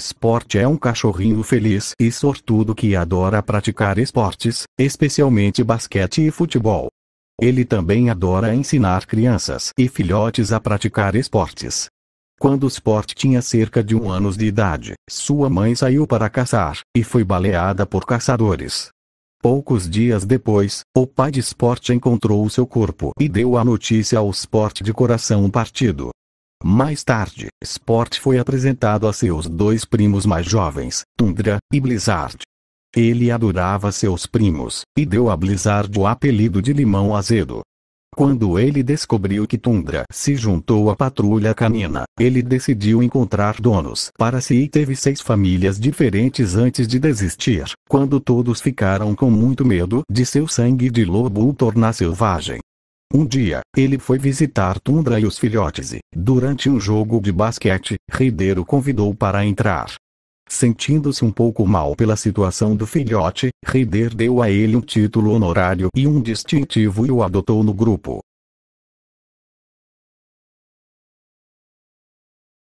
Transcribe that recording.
Sport é um cachorrinho feliz e sortudo que adora praticar esportes, especialmente basquete e futebol. Ele também adora ensinar crianças e filhotes a praticar esportes. Quando Sport tinha cerca de um ano de idade, sua mãe saiu para caçar, e foi baleada por caçadores. Poucos dias depois, o pai de Sport encontrou seu corpo e deu a notícia ao Sport de coração partido. Mais tarde, Sport foi apresentado a seus dois primos mais jovens, Tundra e Blizzard. Ele adorava seus primos, e deu a Blizzard o apelido de Limão Azedo. Quando ele descobriu que Tundra se juntou à patrulha canina, ele decidiu encontrar donos para si e teve seis famílias diferentes antes de desistir, quando todos ficaram com muito medo de seu sangue de lobo o tornar selvagem. Um dia, ele foi visitar Tundra e os filhotes e, durante um jogo de basquete, o convidou para entrar. Sentindo-se um pouco mal pela situação do filhote, Reider deu a ele um título honorário e um distintivo e o adotou no grupo.